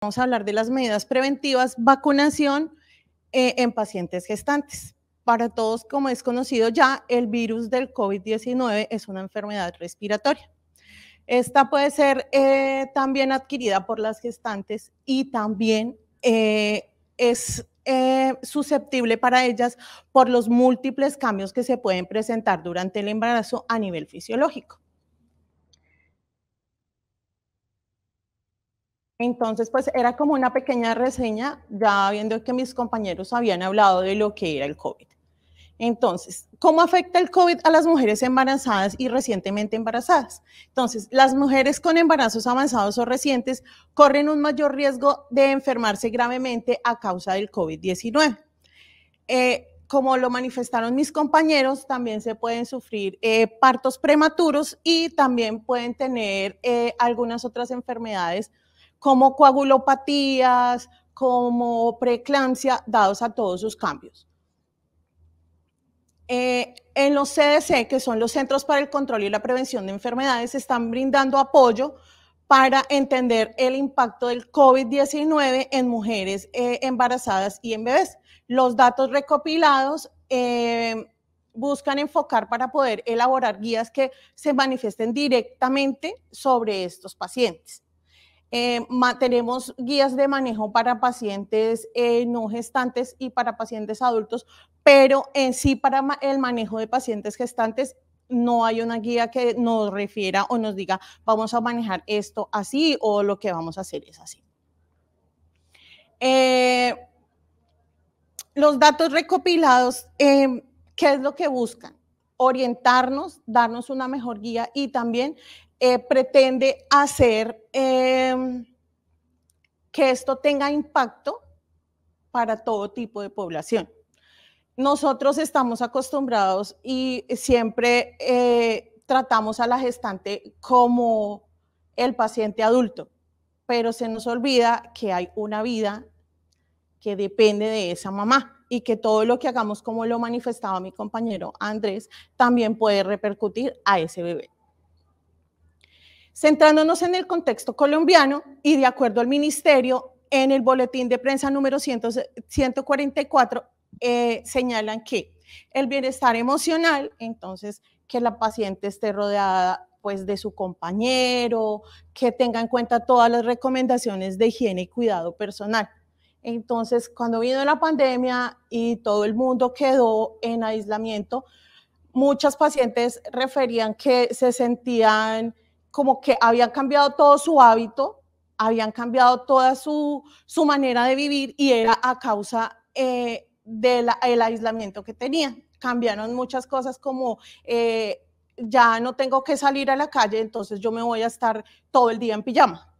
Vamos a hablar de las medidas preventivas, vacunación eh, en pacientes gestantes. Para todos, como es conocido ya, el virus del COVID-19 es una enfermedad respiratoria. Esta puede ser eh, también adquirida por las gestantes y también eh, es susceptible para ellas por los múltiples cambios que se pueden presentar durante el embarazo a nivel fisiológico. Entonces, pues era como una pequeña reseña, ya viendo que mis compañeros habían hablado de lo que era el COVID. Entonces, ¿cómo afecta el COVID a las mujeres embarazadas y recientemente embarazadas? Entonces, las mujeres con embarazos avanzados o recientes corren un mayor riesgo de enfermarse gravemente a causa del COVID-19. Eh, como lo manifestaron mis compañeros, también se pueden sufrir eh, partos prematuros y también pueden tener eh, algunas otras enfermedades como coagulopatías, como preeclampsia, dados a todos sus cambios. Eh, en los CDC, que son los Centros para el Control y la Prevención de Enfermedades, están brindando apoyo para entender el impacto del COVID-19 en mujeres eh, embarazadas y en bebés. Los datos recopilados eh, buscan enfocar para poder elaborar guías que se manifiesten directamente sobre estos pacientes. Eh, tenemos guías de manejo para pacientes eh, no gestantes y para pacientes adultos, pero en sí para el manejo de pacientes gestantes no hay una guía que nos refiera o nos diga vamos a manejar esto así o lo que vamos a hacer es así. Eh, los datos recopilados, em, ¿qué es lo que buscan? orientarnos, darnos una mejor guía y también eh, pretende hacer em, que esto tenga impacto para todo tipo de población. Nosotros estamos acostumbrados y siempre eh, tratamos a la gestante como el paciente adulto, pero se nos olvida que hay una vida que depende de esa mamá y que todo lo que hagamos, como lo manifestaba mi compañero Andrés, también puede repercutir a ese bebé. Centrándonos en el contexto colombiano y de acuerdo al ministerio, en el boletín de prensa número 144 eh, señalan que el bienestar emocional, entonces que la paciente esté rodeada pues de su compañero, que tenga en cuenta todas las recomendaciones de higiene y cuidado personal. Entonces, cuando vino la pandemia y todo el mundo quedó en aislamiento, muchas pacientes referían que se sentían como que habían cambiado todo su hábito, habían cambiado toda su, manera de vivir y era a causa eh, del aislamiento que tenían. Cambiaron muchas cosas como... Eh, ya no tengo que salir a la calle, entonces yo me voy a estar todo el día en pijama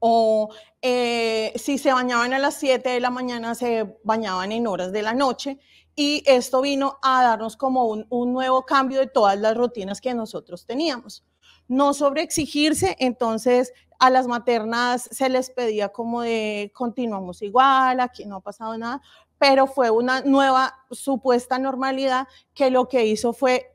o eh, si se bañaban a las 7 de la mañana, se bañaban en horas de la noche. Y esto vino a darnos como un, nuevo cambio de todas las rutinas que nosotros teníamos no sobreexigirse, entonces a las maternas se les pedía como de continuamos igual, aquí no ha pasado nada, pero fue una nueva supuesta normalidad que lo que hizo fue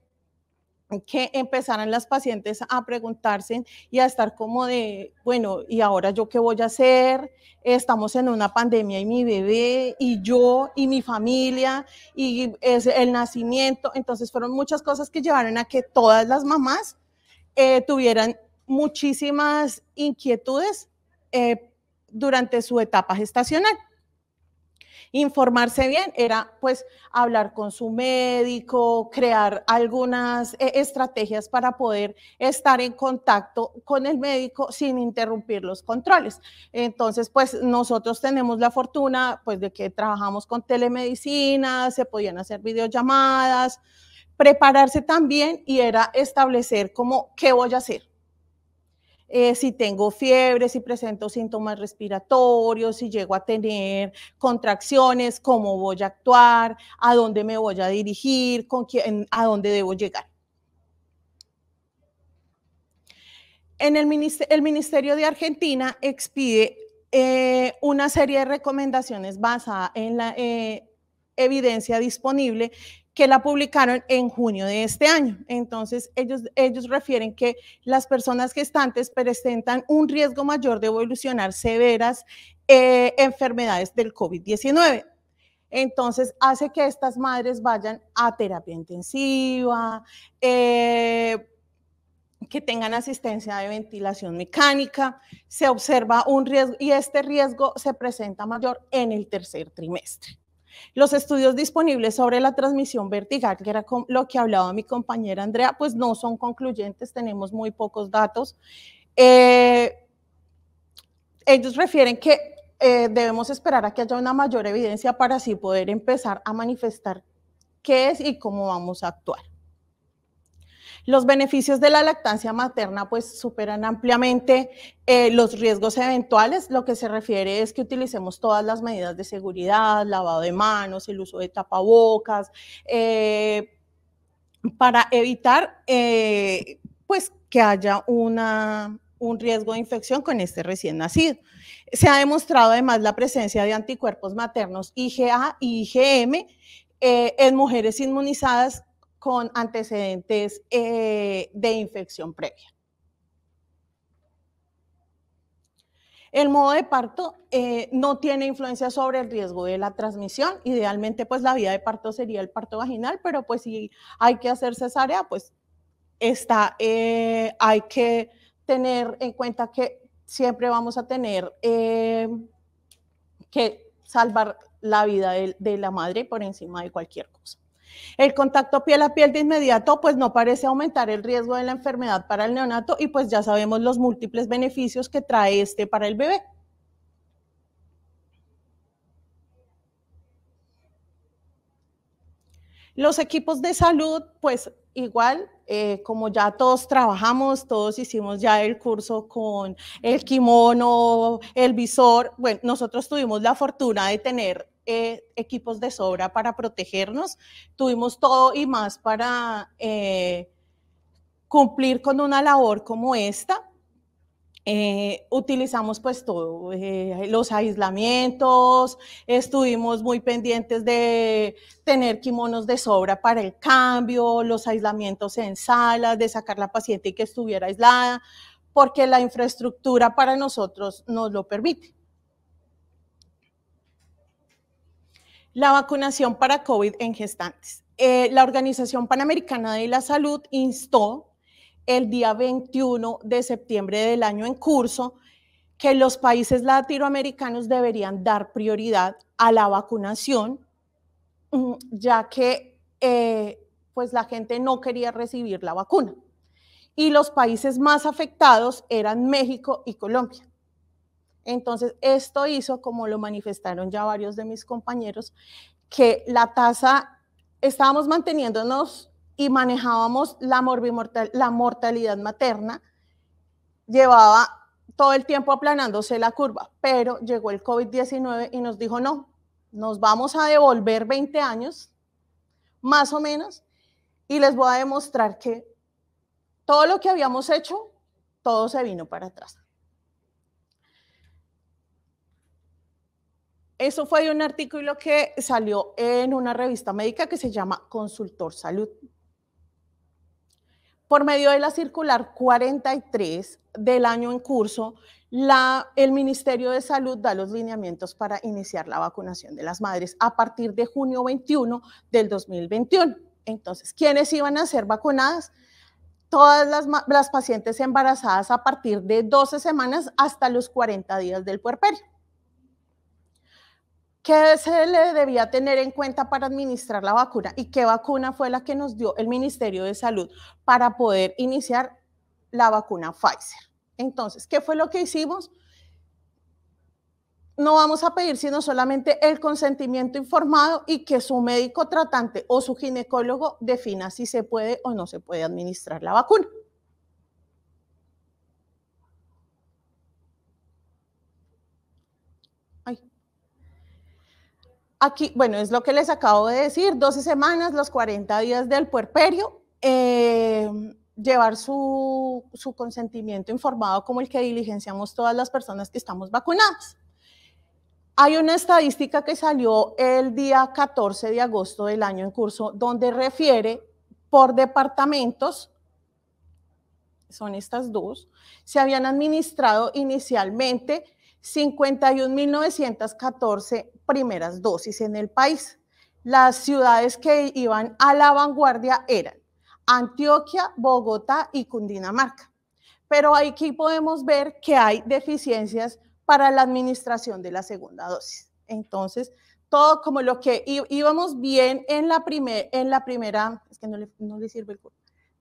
que empezaran las pacientes a preguntarse y a estar como de, bueno, ¿y ahora yo qué voy a hacer? Estamos en una pandemia y mi bebé y yo y mi familia y es el nacimiento. Entonces fueron muchas cosas que llevaron a que todas las mamás eh, tuvieran muchísimas inquietudes eh, durante su etapa gestacional. Informarse bien era pues hablar con su médico, crear algunas eh, estrategias para poder estar en contacto con el médico sin interrumpir los controles. Entonces pues nosotros tenemos la fortuna pues de que trabajamos con telemedicina, se podían hacer videollamadas, prepararse también y era establecer como qué voy a hacer. Eh, si tengo fiebre, si presento síntomas respiratorios, si llego a tener contracciones, cómo voy a actuar, a dónde me voy a dirigir, con quién, a dónde debo llegar. En el, ministerio, el Ministerio de Argentina expide eh, una serie de recomendaciones basada en la eh, evidencia disponible que la publicaron en junio de este año. Entonces, ellos, ellos refieren que las personas gestantes presentan un riesgo mayor de evolucionar severas eh, enfermedades del COVID-19. Entonces hace que estas madres vayan a terapia intensiva, eh, que tengan asistencia de ventilación mecánica, se observa un riesgo y este riesgo se presenta mayor en el tercer trimestre. Los estudios disponibles sobre la transmisión vertical, que era lo que hablaba mi compañera Andrea, pues no son concluyentes, tenemos muy pocos datos. Eh, ellos refieren que eh, debemos esperar a que haya una mayor evidencia para así poder empezar a manifestar qué es y cómo vamos a actuar. Los beneficios de la lactancia materna pues superan ampliamente eh, los riesgos eventuales. Lo que se refiere es que utilicemos todas las medidas de seguridad, lavado de manos, el uso de tapabocas, eh, para evitar eh, pues que haya una, un riesgo de infección con este recién nacido. Se ha demostrado además la presencia de anticuerpos maternos IgA y IgM en mujeres inmunizadas con antecedentes eh, de infección previa. El modo de parto eh, no tiene influencia sobre el riesgo de la transmisión. Idealmente, pues la vía de parto sería el parto vaginal, pero pues si hay que hacer cesárea, pues está, eh, hay que tener en cuenta que siempre vamos a tener que salvar la vida de la madre por encima de cualquier cosa. El contacto piel a piel de inmediato, pues no parece aumentar el riesgo de la enfermedad para el neonato y pues ya sabemos los múltiples beneficios que trae este para el bebé. Los equipos de salud, pues igual, eh, como ya todos trabajamos, todos hicimos ya el curso con el kimono, el visor, bueno, nosotros tuvimos la fortuna de tener eh, equipos de sobra para protegernos, tuvimos todo y más para eh, cumplir con una labor como esta. Eh, utilizamos pues todo, los aislamientos, estuvimos muy pendientes de tener kimonos de sobra para el cambio, los aislamientos en salas, de sacar la paciente y que estuviera aislada, porque la infraestructura para nosotros nos lo permite. la vacunación para COVID en gestantes. Eh, la Organización Panamericana de la Salud instó el día 21 de septiembre del año en curso que los países latinoamericanos deberían dar prioridad a la vacunación, mm, ya que eh, pues la gente no quería recibir la vacuna. Y los países más afectados eran México y Colombia. Entonces, esto hizo, como lo manifestaron ya varios de mis compañeros, que la tasa, estábamos manteniéndonos y manejábamos la, mortalidad materna, llevaba todo el tiempo aplanándose la curva, pero llegó el COVID-19 y nos dijo, no, nos vamos a devolver 20 años, más o menos, y les voy a demostrar que todo lo que habíamos hecho, todo se vino para atrás. Eso fue un artículo que salió en una revista médica que se llama Consultor Salud. Por medio de la circular 43 del año en curso, el Ministerio de Salud da los lineamientos para iniciar la vacunación de las madres a partir de junio 21 del 2021. Entonces, ¿quiénes iban a ser vacunadas? Todas las, las pacientes embarazadas a partir de 12 semanas hasta los 40 días del puerperio. ¿Qué se le debía tener en cuenta para administrar la vacuna y qué vacuna fue la que nos dio el Ministerio de Salud para poder iniciar la vacuna Pfizer? Entonces, ¿qué fue lo que hicimos? No vamos a pedir sino solamente el consentimiento informado y que su médico tratante o su ginecólogo defina si se puede o no se puede administrar la vacuna. Aquí, bueno, es lo que les acabo de decir, 12 semanas, los 40 días del puerperio, eh, llevar su, su consentimiento informado como el que diligenciamos todas las personas que estamos vacunadas. Hay una estadística que salió el día 14 de agosto del año en curso donde refiere por departamentos, son estas dos, se habían administrado inicialmente 51.914 primeras dosis en el país. Las ciudades que iban a la vanguardia eran Antioquia, Bogotá y Cundinamarca. Pero aquí podemos ver que hay deficiencias para la administración de la segunda dosis. Entonces, todo como lo que íbamos bien en la, en la primera, es que no le, sirve el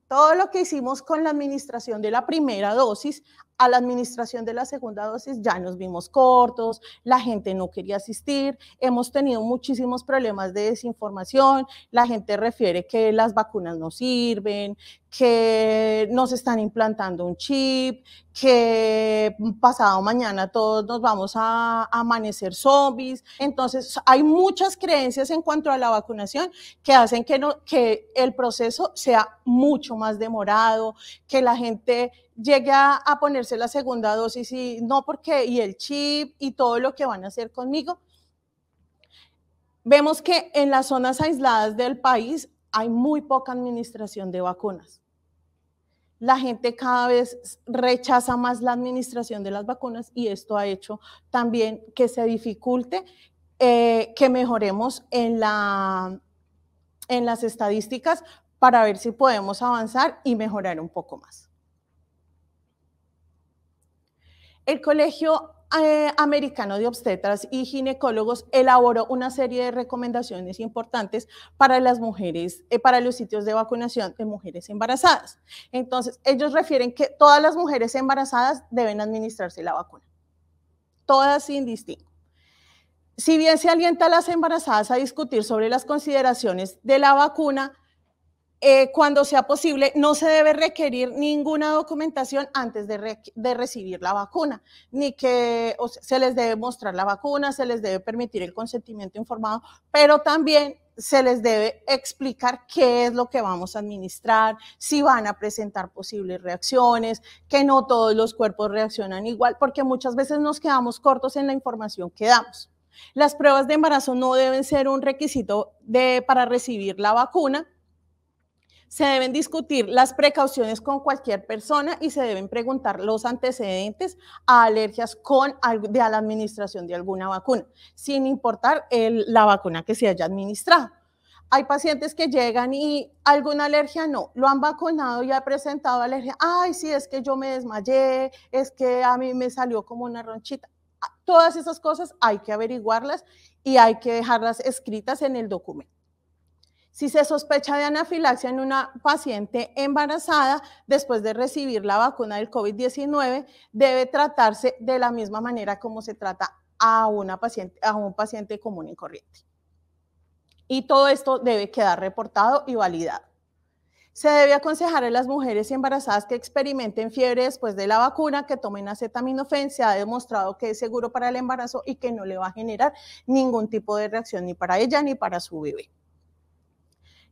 todo lo que hicimos con la administración de la primera dosis, a la administración de la segunda dosis ya nos vimos cortos, la gente no quería asistir, hemos tenido muchísimos problemas de desinformación, la gente refiere que las vacunas no sirven, que nos están implantando un chip, que pasado mañana todos nos vamos a, amanecer zombies. Entonces, hay muchas creencias en cuanto a la vacunación que hacen que, no, que el proceso sea mucho más demorado, que la gente llegue a, ponerse la segunda dosis y no porque, y el chip y todo lo que van a hacer conmigo. Vemos que en las zonas aisladas del país hay muy poca administración de vacunas. La gente cada vez rechaza más la administración de las vacunas y esto ha hecho también que se dificulte eh, que mejoremos en, en las estadísticas para ver si podemos avanzar y mejorar un poco más. El Colegio eh, Americano de Obstetras y Ginecólogos elaboró una serie de recomendaciones importantes para las mujeres, eh, para los sitios de vacunación de mujeres embarazadas. Entonces, ellos refieren que todas las mujeres embarazadas deben administrarse la vacuna, todas sin distinto. Si bien se alienta a las embarazadas a discutir sobre las consideraciones de la vacuna, eh, cuando sea posible, no se debe requerir ninguna documentación antes de, recibir la vacuna, ni que se les debe mostrar la vacuna, se les debe permitir el consentimiento informado, pero también se les debe explicar qué es lo que vamos a administrar, si van a presentar posibles reacciones, que no todos los cuerpos reaccionan igual, porque muchas veces nos quedamos cortos en la información que damos. Las pruebas de embarazo no deben ser un requisito para recibir la vacuna, se deben discutir las precauciones con cualquier persona y se deben preguntar los antecedentes a alergias con, de a la administración de alguna vacuna, sin importar la vacuna que se haya administrado. Hay pacientes que llegan y alguna alergia no, lo han vacunado y ha presentado alergia. Ay, sí, es que yo me desmayé, es que a mí me salió como una ronchita. Ah, todas esas cosas hay que averiguarlas y hay que dejarlas escritas en el documento. Si se sospecha de anafilaxia en una paciente embarazada después de recibir la vacuna del COVID-19, debe tratarse de la misma manera como se trata a, una paciente, a un paciente común y corriente. Y todo esto debe quedar reportado y validado. Se debe aconsejar a las mujeres embarazadas que experimenten fiebre después de la vacuna, que tomen acetaminofén, se ha demostrado que es seguro para el embarazo y que no le va a generar ningún tipo de reacción ni para ella ni para su bebé.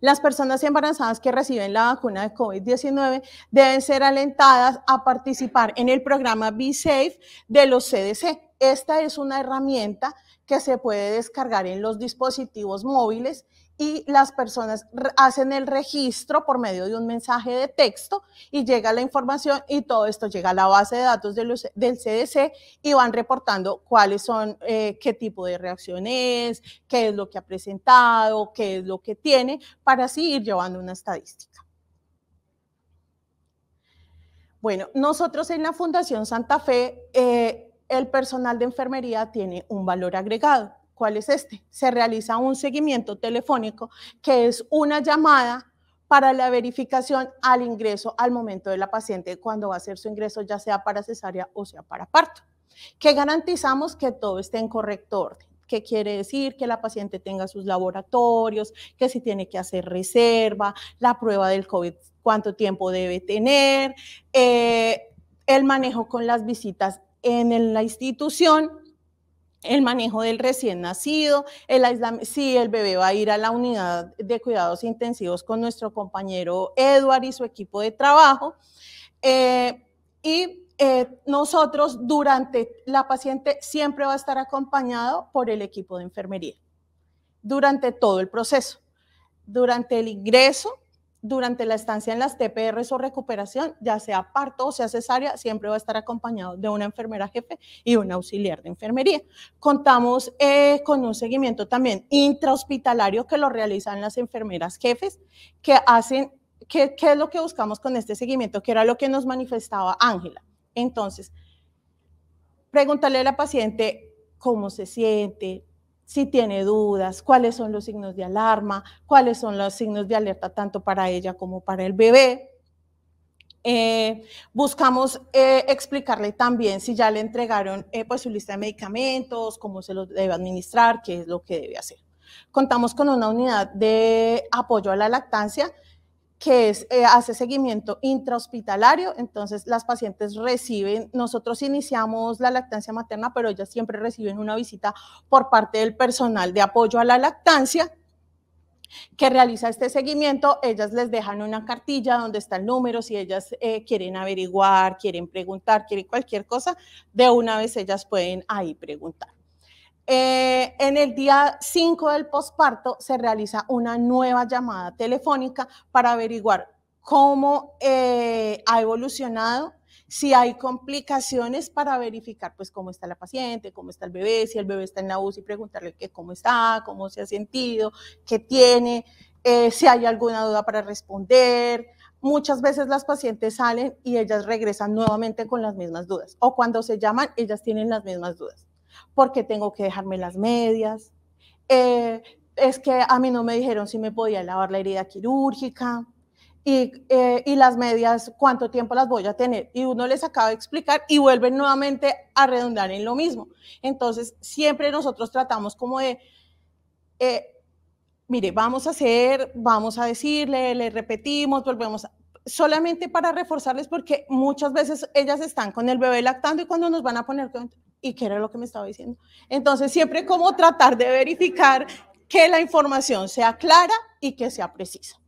Las personas embarazadas que reciben la vacuna de COVID-19 deben ser alentadas a participar en el programa Be Safe de los CDC. Esta es una herramienta que se puede descargar en los dispositivos móviles y las personas hacen el registro por medio de un mensaje de texto y llega la información y todo esto llega a la base de datos del, CDC y van reportando cuáles son, eh, qué tipo de reacción es, qué es lo que ha presentado, qué es lo que tiene, para así ir llevando una estadística. Bueno, nosotros en la Fundación Santa Fe, eh, el personal de enfermería tiene un valor agregado ¿Cuál es este? Se realiza un seguimiento telefónico que es una llamada para la verificación al ingreso al momento de la paciente cuando va a hacer su ingreso, ya sea para cesárea o sea para parto, que garantizamos que todo esté en correcto orden ¿Qué quiere decir que la paciente tenga sus laboratorios, que si tiene que hacer reserva, la prueba del COVID, cuánto tiempo debe tener, eh, el manejo con las visitas en la institución el manejo del recién nacido, el si sí, el bebé va a ir a la unidad de cuidados intensivos con nuestro compañero Edward y su equipo de trabajo. Eh, y eh, nosotros durante la paciente siempre va a estar acompañado por el equipo de enfermería durante todo el proceso, durante el ingreso, durante la estancia en las TPRs o recuperación, ya sea parto o sea cesárea, siempre va a estar acompañado de una enfermera jefe y un auxiliar de enfermería. Contamos eh, con un seguimiento también intrahospitalario que lo realizan las enfermeras jefes que hacen, ¿qué es lo que buscamos con este seguimiento? Que era lo que nos manifestaba Ángela. Entonces, pregúntale a la paciente cómo se siente, si tiene dudas, cuáles son los signos de alarma, cuáles son los signos de alerta tanto para ella como para el bebé. Eh, buscamos eh, explicarle también si ya le entregaron eh, pues su lista de medicamentos, cómo se los debe administrar, qué es lo que debe hacer. Contamos con una unidad de apoyo a la lactancia que eh, hace seguimiento intrahospitalario, entonces las pacientes reciben, nosotros iniciamos la lactancia materna, pero ellas siempre reciben una visita por parte del personal de apoyo a la lactancia que realiza este seguimiento, ellas les dejan una cartilla donde está el número, si ellas eh, quieren averiguar, quieren preguntar, quieren cualquier cosa, de una vez ellas pueden ahí preguntar. Eh, en el día 5 del posparto se realiza una nueva llamada telefónica para averiguar cómo eh, ha evolucionado, si hay complicaciones para verificar pues cómo está la paciente, cómo está el bebé, si el bebé está en la UCI, preguntarle que cómo está, cómo se ha sentido, qué tiene, eh, si hay alguna duda para responder, muchas veces las pacientes salen y ellas regresan nuevamente con las mismas dudas. O cuando se llaman, ellas tienen las mismas dudas porque tengo que dejarme las medias, eh, es que a mí no me dijeron si me podía lavar la herida quirúrgica y, eh, y, las medias, cuánto tiempo las voy a tener. Y uno les acaba de explicar y vuelven nuevamente a redundar en lo mismo. Entonces, siempre nosotros tratamos como de... Eh, mire, vamos a hacer, vamos a decirle, le repetimos, volvemos, solamente para reforzarles porque muchas veces ellas están con el bebé lactando y cuando nos van a poner y qué era lo que me estaba diciendo. Entonces, siempre como tratar de verificar que la información sea clara y que sea precisa.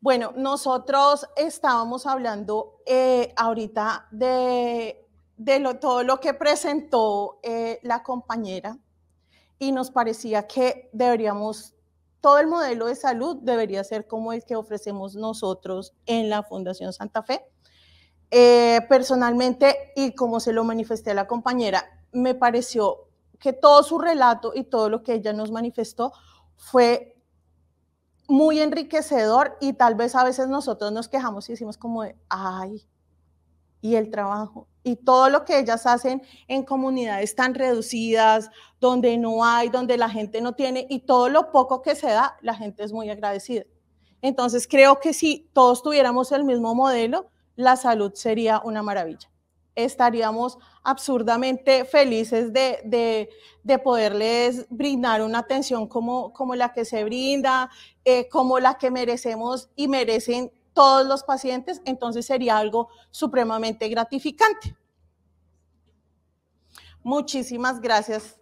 Bueno, nosotros estábamos hablando eh, ahorita de, todo lo que presentó eh, la compañera y nos parecía que deberíamos, todo el modelo de salud debería ser como el que ofrecemos nosotros en la Fundación Santa Fe. Eh, personalmente, y como se lo manifesté a la compañera, me pareció que todo su relato y todo lo que ella nos manifestó fue muy enriquecedor y tal vez a veces nosotros nos quejamos y decimos como, de, ay, y el trabajo y todo lo que ellas hacen en comunidades tan reducidas, donde no hay, donde la gente no tiene y todo lo poco que se da, la gente es muy agradecida. Entonces creo que si todos tuviéramos el mismo modelo, la salud sería una maravilla. Estaríamos absurdamente felices de, poderles brindar una atención como, la que se brinda, eh, como la que merecemos y merecen todos los pacientes, entonces sería algo supremamente gratificante. Muchísimas gracias.